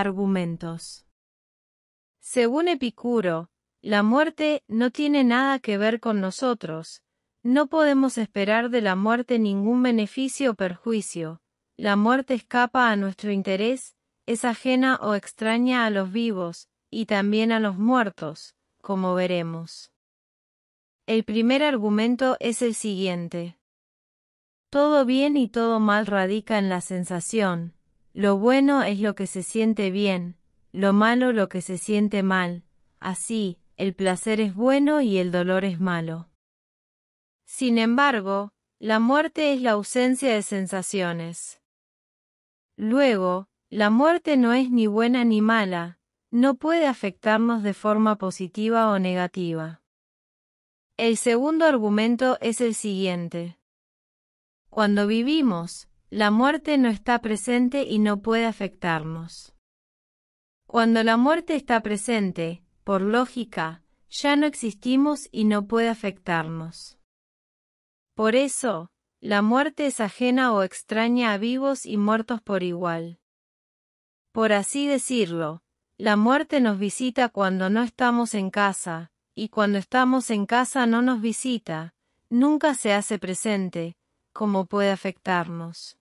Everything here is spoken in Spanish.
argumentos. Según Epicuro, la muerte no tiene nada que ver con nosotros, no podemos esperar de la muerte ningún beneficio o perjuicio, la muerte escapa a nuestro interés, es ajena o extraña a los vivos, y también a los muertos, como veremos. El primer argumento es el siguiente. Todo bien y todo mal radica en la sensación, lo bueno es lo que se siente bien, lo malo lo que se siente mal. Así, el placer es bueno y el dolor es malo. Sin embargo, la muerte es la ausencia de sensaciones. Luego, la muerte no es ni buena ni mala, no puede afectarnos de forma positiva o negativa. El segundo argumento es el siguiente. Cuando vivimos, la muerte no está presente y no puede afectarnos. Cuando la muerte está presente, por lógica, ya no existimos y no puede afectarnos. Por eso, la muerte es ajena o extraña a vivos y muertos por igual. Por así decirlo, la muerte nos visita cuando no estamos en casa, y cuando estamos en casa no nos visita, nunca se hace presente, como puede afectarnos.